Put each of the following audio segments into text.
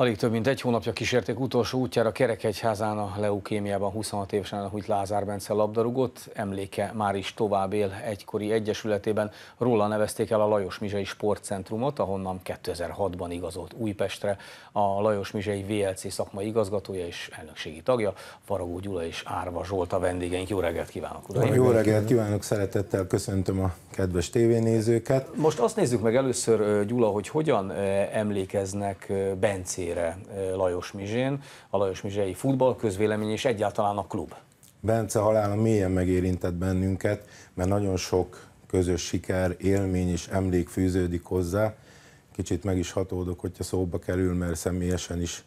Alig több mint egy hónapja kísérték utolsó útjára Kerekegyházán a leukémiában 26 évesen elhújt Lázár Bence labdarúgott, emléke már is tovább él egykori egyesületében. Róla nevezték el a Lajos Mizsei Sportcentrumot, ahonnan 2006-ban igazolt Újpestre. A Lajos Mizsei VLC szakmai igazgatója és elnökségi tagja, Faragó Gyula és Árva Zsolt a vendégeink. Jó reggelt kívánok! Uraim. Jó reggelt kívánok, szeretettel köszöntöm a kedves tévénézőket. Most azt nézzük meg először, Gyula, hogy hogyan emlékeznek Bencé helyére eh, Lajos Mizsén, a Lajos Mizsei futball közvélemény és egyáltalán a klub. Bence halála mélyen megérintett bennünket, mert nagyon sok közös siker, élmény és emlék fűződik hozzá. Kicsit meg is hatódok, hogyha szóba kerül, mert személyesen is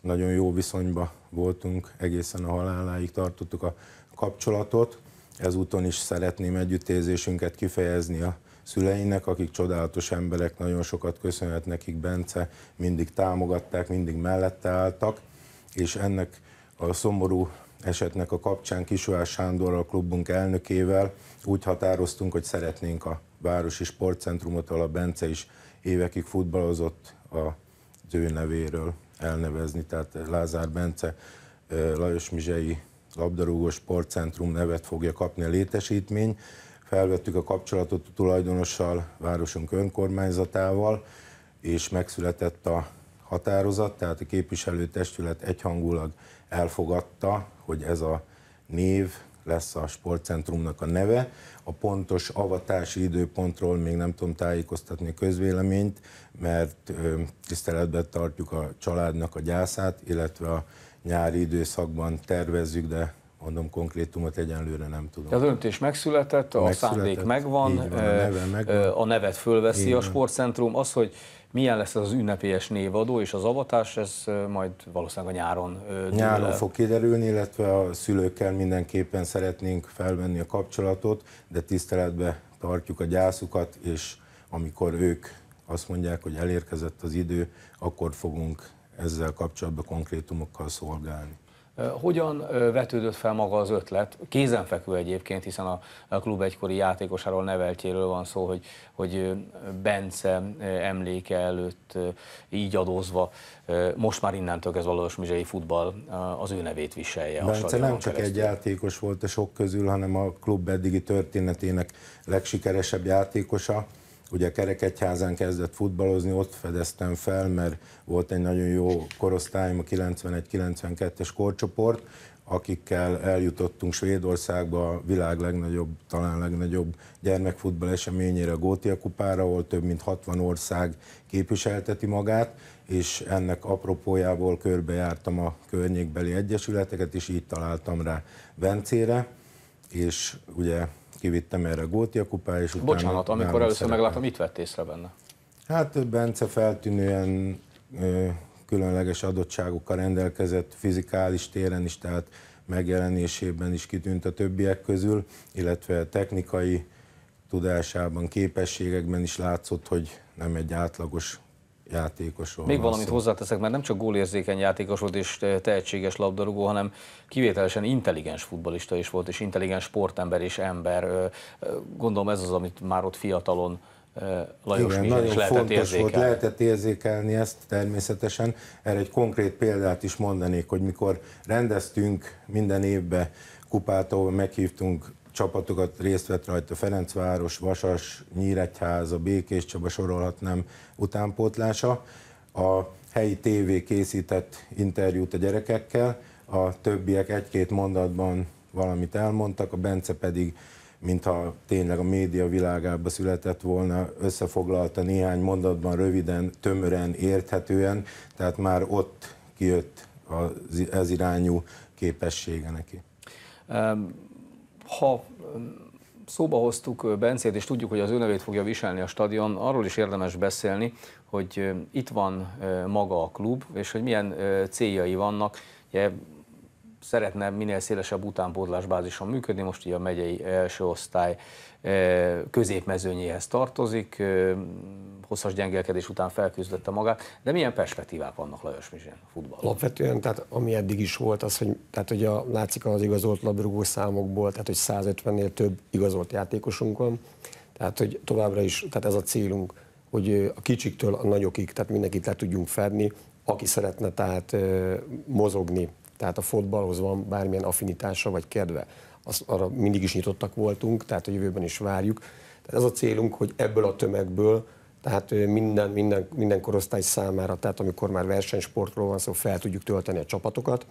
nagyon jó viszonyba voltunk, egészen a haláláig tartottuk a kapcsolatot. Ezúton is szeretném együttérzésünket kifejezni a szüleinek, akik csodálatos emberek, nagyon sokat köszönhet nekik Bence, mindig támogatták, mindig mellette álltak, és ennek a szomorú esetnek a kapcsán Kisujás Sándor a klubunk elnökével úgy határoztunk, hogy szeretnénk a Városi Sportcentrumot, ahol a Bence is évekig futballozott az ő nevéről elnevezni, tehát Lázár Bence Lajos Mizsei labdarúgó sportcentrum nevet fogja kapni a létesítmény, felvettük a kapcsolatot a tulajdonossal, városunk önkormányzatával, és megszületett a határozat, tehát a képviselőtestület egyhangulag elfogadta, hogy ez a név lesz a sportcentrumnak a neve. A pontos avatási időpontról még nem tudom tájékoztatni a közvéleményt, mert tiszteletben tartjuk a családnak a gyászát, illetve a nyári időszakban tervezzük, de mondom, konkrétumot egyenlőre nem tudom. Az a döntés megszületett, a megszületett, szándék megvan, van, a, eh, megvan. Eh, a nevet fölveszi így a sportcentrum. Az, hogy milyen lesz az ünnepélyes névadó és az avatás, ez eh, majd valószínűleg a nyáron Nyáron fog kiderülni, illetve a szülőkkel mindenképpen szeretnénk felvenni a kapcsolatot, de tiszteletbe tartjuk a gyászukat, és amikor ők azt mondják, hogy elérkezett az idő, akkor fogunk ezzel kapcsolatban konkrétumokkal szolgálni. Hogyan vetődött fel maga az ötlet? Kézenfekvő egyébként, hiszen a klub egykori játékosáról, neveltjéről van szó, hogy, hogy Bence emléke előtt így adózva, most már innentől kezdve valós mizsei futball az ő nevét viselje. Bence nem csak keresztül. egy játékos volt a sok közül, hanem a klub eddigi történetének legsikeresebb játékosa ugye Kerekegyházán kezdett futballozni, ott fedeztem fel, mert volt egy nagyon jó korosztályom, a 91-92-es korcsoport, akikkel eljutottunk Svédországba a világ legnagyobb, talán legnagyobb gyermekfutball eseményére, a Gótia kupára, ahol több mint 60 ország képviselteti magát, és ennek apropójából körbejártam a környékbeli egyesületeket, és így találtam rá Vencére, és ugye kivittem erre a Gótia kupára, és utána... Bocsánat, amikor először szerepel. megláttam, mit vett észre benne? Hát Bence feltűnően ö, különleges adottságokkal rendelkezett fizikális téren is, tehát megjelenésében is kitűnt a többiek közül, illetve technikai tudásában, képességekben is látszott, hogy nem egy átlagos játékosról. Még valamit szó. hozzáteszek, mert nem csak gólérzékeny játékos volt és eh, tehetséges labdarúgó, hanem kivételesen intelligens futbalista is volt, és intelligens sportember és ember. Gondolom ez az, amit már ott fiatalon eh, Lajos Igen, nagyon lehetett fontos érzékelni. volt, lehetett érzékelni ezt természetesen. Erre egy konkrét példát is mondanék, hogy mikor rendeztünk minden évben ahol meghívtunk csapatokat részt vett rajta Ferencváros, Vasas, Nyíregyháza, Békés Csaba sorolhatnám utánpótlása. A helyi tévé készített interjút a gyerekekkel, a többiek egy-két mondatban valamit elmondtak, a Bence pedig mintha tényleg a média világába született volna, összefoglalta néhány mondatban, röviden, tömören, érthetően, tehát már ott kijött az, ez irányú képessége neki. Um ha szóba hoztuk Bencét, és tudjuk, hogy az ő nevét fogja viselni a stadion, arról is érdemes beszélni, hogy itt van maga a klub, és hogy milyen céljai vannak. Ugye szeretne minél szélesebb utánpótlásbázison működni, most ugye a megyei első osztály eh, középmezőnyéhez tartozik, eh, hosszas gyengelkedés után felküzdötte magát, de milyen perspektívák vannak Lajos Mizsén a Alapvetően, tehát ami eddig is volt, az, hogy, tehát, hogy a, látszik az igazolt labdarúgó számokból, tehát hogy 150-nél több igazolt játékosunk van, tehát hogy továbbra is, tehát ez a célunk, hogy eh, a kicsiktől a nagyokig, tehát mindenkit le tudjunk fedni, aki szeretne tehát mozogni, tehát a fotballhoz van bármilyen affinitása vagy kedve. Az, arra mindig is nyitottak voltunk, tehát a jövőben is várjuk. Tehát ez a célunk, hogy ebből a tömegből, tehát minden, minden, minden korosztály számára, tehát amikor már versenysportról van szó, fel tudjuk tölteni a csapatokat,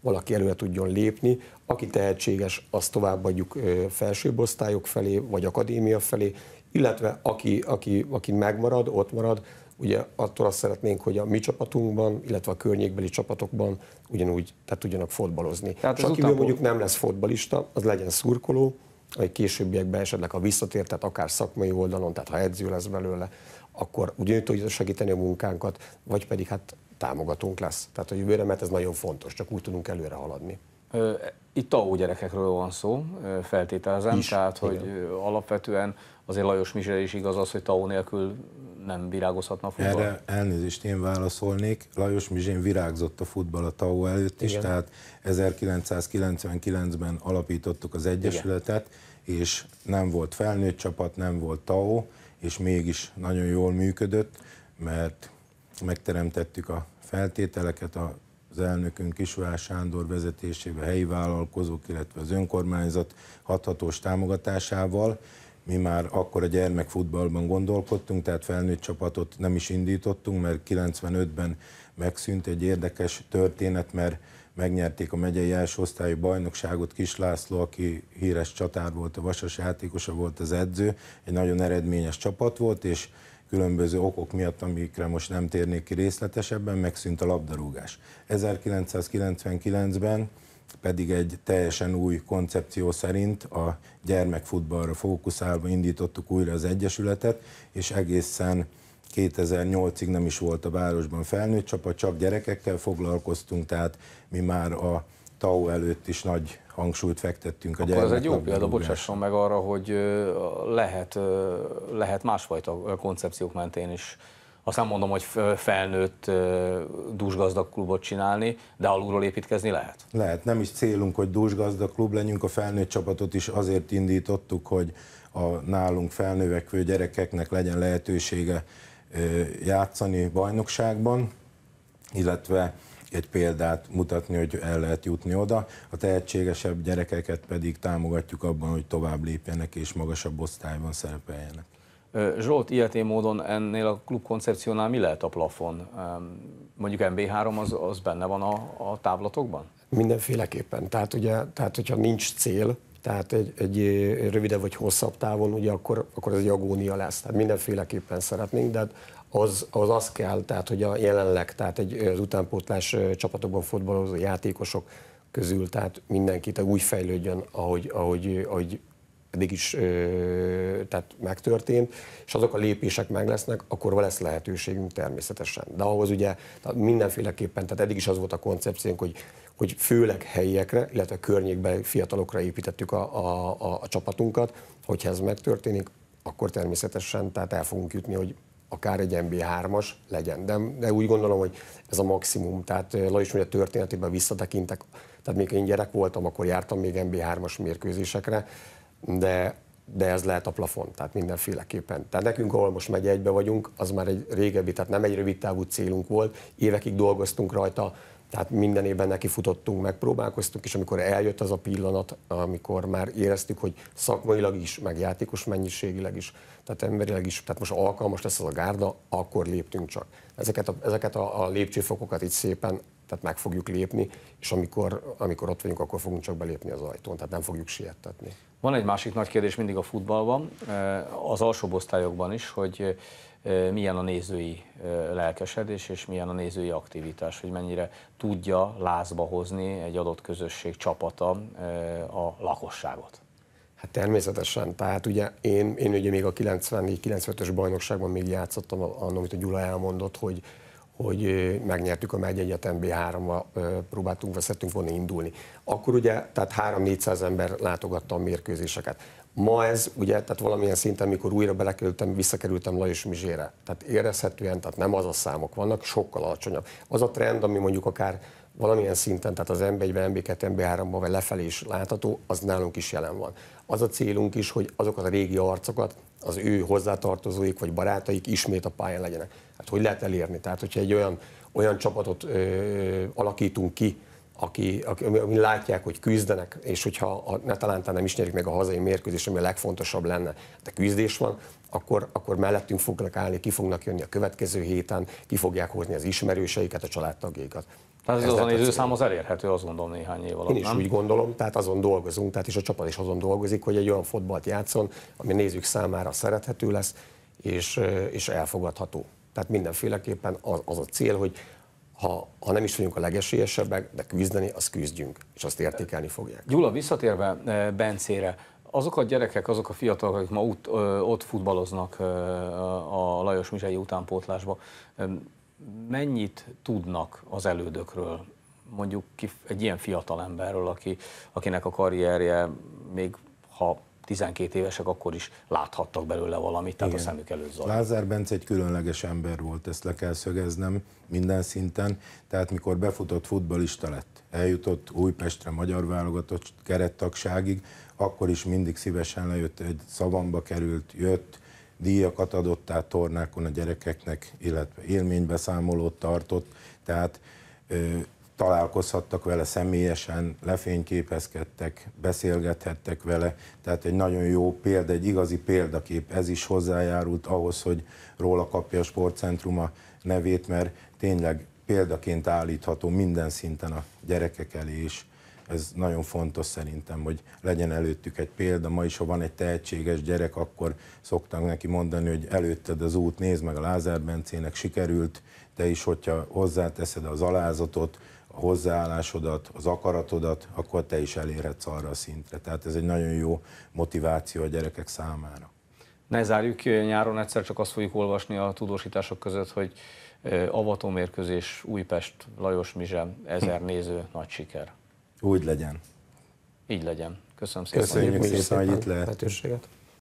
valaki előre tudjon lépni, aki tehetséges, azt továbbadjuk felsőbb osztályok felé, vagy akadémia felé, illetve aki, aki, aki megmarad, ott marad, ugye attól azt szeretnénk, hogy a mi csapatunkban, illetve a környékbeli csapatokban ugyanúgy tehát tudjanak fotbalozni. Tehát És akiből mondjuk nem lesz fotbalista, az legyen szurkoló, vagy későbbiekben esetleg, a visszatér, tehát akár szakmai oldalon, tehát ha edző lesz belőle, akkor ugyanúgy tudja segíteni a munkánkat, vagy pedig hát támogatónk lesz. Tehát a jövőre, mert ez nagyon fontos, csak úgy tudunk előre haladni. Itt a gyerekekről van szó, feltételezem, Is, tehát hogy alapvetően azért Lajos Misel is igaz az, hogy TAU nélkül nem virágozhatna a futball? Erre elnézést én válaszolnék. Lajos Mizsén virágzott a futball a TAO előtt is, Igen. tehát 1999-ben alapítottuk az Egyesületet, Igen. és nem volt felnőtt csapat, nem volt TAO, és mégis nagyon jól működött, mert megteremtettük a feltételeket, a az elnökünk Kisvár Sándor vezetésével, helyi vállalkozók, illetve az önkormányzat hathatós támogatásával, mi már akkor a gyermekfutballban gondolkodtunk, tehát felnőtt csapatot nem is indítottunk, mert 95-ben megszűnt egy érdekes történet, mert megnyerték a megyei első osztályú bajnokságot Kis László, aki híres csatár volt, a vasas játékosa volt az edző, egy nagyon eredményes csapat volt, és különböző okok miatt, amikre most nem térnék ki részletesebben, megszűnt a labdarúgás. 1999-ben pedig egy teljesen új koncepció szerint a gyermekfutballra fókuszálva indítottuk újra az Egyesületet, és egészen 2008-ig nem is volt a városban felnőtt csapat, csak gyerekekkel foglalkoztunk, tehát mi már a TAO előtt is nagy hangsúlyt fektettünk a Akkor ez egy jó példa, bocsásson meg arra, hogy lehet, lehet másfajta koncepciók mentén is azt nem mondom, hogy felnőtt dúsgazdag klubot csinálni, de alulról építkezni lehet. Lehet, nem is célunk, hogy dúsgazdag klub legyünk, a felnőtt csapatot is azért indítottuk, hogy a nálunk felnövekvő gyerekeknek legyen lehetősége játszani bajnokságban, illetve egy példát mutatni, hogy el lehet jutni oda, a tehetségesebb gyerekeket pedig támogatjuk abban, hogy tovább lépjenek és magasabb osztályban szerepeljenek. Zsolt, ilyetén módon ennél a klub koncepciónál mi lehet a plafon? Mondjuk MB3 az, az benne van a, a távlatokban? Mindenféleképpen. Tehát ugye, tehát hogyha nincs cél, tehát egy, egy rövidebb vagy hosszabb távon, ugye akkor, akkor ez egy agónia lesz. Tehát mindenféleképpen szeretnénk, de hát az, az az kell, tehát hogy a jelenleg, tehát egy, az utánpótlás csapatokban futballozó játékosok közül, tehát mindenki úgy fejlődjön, ahogy, ahogy, ahogy eddig is ö, tehát megtörtént, és azok a lépések meg lesznek, akkor lesz lehetőségünk természetesen. De ahhoz ugye tehát mindenféleképpen, tehát eddig is az volt a koncepciónk, hogy, hogy főleg helyiekre, illetve környékben fiatalokra építettük a, a, a, a csapatunkat, hogyha ez megtörténik, akkor természetesen tehát el fogunk jutni, hogy akár egy MB3-as legyen. De, de úgy gondolom, hogy ez a maximum. Tehát Lajos ugye történetében visszatekintek, tehát még én gyerek voltam, akkor jártam még MB3-as mérkőzésekre, de, de ez lehet a plafon, tehát mindenféleképpen. Tehát nekünk, ahol most megy egybe vagyunk, az már egy régebbi, tehát nem egy rövid távú célunk volt, évekig dolgoztunk rajta, tehát minden évben neki futottunk, megpróbálkoztunk, és amikor eljött az a pillanat, amikor már éreztük, hogy szakmailag is, meg játékos mennyiségileg is, tehát emberileg is, tehát most alkalmas lesz az a gárda, akkor léptünk csak. Ezeket a, ezeket a, a lépcsőfokokat itt szépen tehát meg fogjuk lépni, és amikor, amikor ott vagyunk, akkor fogunk csak belépni az ajtón, tehát nem fogjuk siettetni. Van egy másik nagy kérdés mindig a futballban, eh, az alsóbb osztályokban is, hogy eh, milyen a nézői eh, lelkesedés és milyen a nézői aktivitás, hogy mennyire tudja lázba hozni egy adott közösség csapata a lakosságot. Hát természetesen, tehát ugye én, én ugye még a 94-95-ös bajnokságban még játszottam, annak, amit a Gyula elmondott, hogy hogy megnyertük a egyetem b 3 ba próbáltunk, veszettünk volna indulni. Akkor ugye, tehát 3-400 ember látogatta a mérkőzéseket. Ma ez ugye, tehát valamilyen szinten, mikor újra belekerültem, visszakerültem Lajos Mizsére. Tehát érezhetően, tehát nem az a számok vannak, sokkal alacsonyabb. Az a trend, ami mondjuk akár valamilyen szinten, tehát az m 1 ben MB2, MB3-ban, vagy lefelé is látható, az nálunk is jelen van. Az a célunk is, hogy azokat a régi arcokat, az ő hozzátartozóik vagy barátaik ismét a pályán legyenek. Hát hogy lehet elérni? Tehát, hogyha egy olyan, olyan csapatot ö, alakítunk ki, aki, aki, ami látják, hogy küzdenek, és hogyha a, ne talán nem is nyerik meg a hazai mérkőzés, ami a legfontosabb lenne, de küzdés van, akkor, akkor mellettünk fognak állni, ki fognak jönni a következő héten, ki fogják hozni az ismerőseiket, a családtagjaikat. Tehát ez, ez az a nézőszám az elérhető, azt gondolom néhány év alatt. Én is nem? úgy gondolom, tehát azon dolgozunk, tehát is a csapat is azon dolgozik, hogy egy olyan fotbalt játszon, ami nézők számára szerethető lesz, és, és elfogadható. Tehát mindenféleképpen az, az a cél, hogy ha, ha nem is vagyunk a legesélyesebbek, de küzdeni, azt küzdjünk, és azt értékelni fogják. Gyula, visszatérve eh, Bencére, azok a gyerekek, azok a fiatalok, akik ma ott, eh, ott futballoznak eh, a Lajos Mizsei utánpótlásba, mennyit tudnak az elődökről, mondjuk egy ilyen fiatal emberről, aki, akinek a karrierje még ha 12 évesek akkor is láthattak belőle valamit, tehát Igen. a szemük előtt zajlott. Lázár Bence egy különleges ember volt, ezt le kell szögeznem minden szinten, tehát mikor befutott futbalista lett, eljutott Újpestre magyar válogatott kerettagságig, akkor is mindig szívesen lejött, egy szavamba került, jött, díjakat adott át tornákon a gyerekeknek, illetve élménybeszámolót tartott, tehát találkozhattak vele személyesen, lefényképezkedtek, beszélgethettek vele, tehát egy nagyon jó példa, egy igazi példakép, ez is hozzájárult ahhoz, hogy róla kapja a sportcentruma nevét, mert tényleg példaként állítható minden szinten a gyerekek elé is. Ez nagyon fontos szerintem, hogy legyen előttük egy példa. Ma is, ha van egy tehetséges gyerek, akkor szoktam neki mondani, hogy előtted az út, nézd meg a Lázár Bencének sikerült, te is, hogyha hozzáteszed az alázatot, a hozzáállásodat, az akaratodat, akkor te is elérhetsz arra a szintre. Tehát ez egy nagyon jó motiváció a gyerekek számára. Ne zárjuk ki, nyáron egyszer csak azt fogjuk olvasni a tudósítások között, hogy avatómérkőzés Újpest, Lajos Mizse, ezer hm. néző, nagy siker. Úgy legyen. Így legyen. Köszönöm szépen. Köszönjük, Köszönjük szépen, hogy itt lehet. Lehetőséget.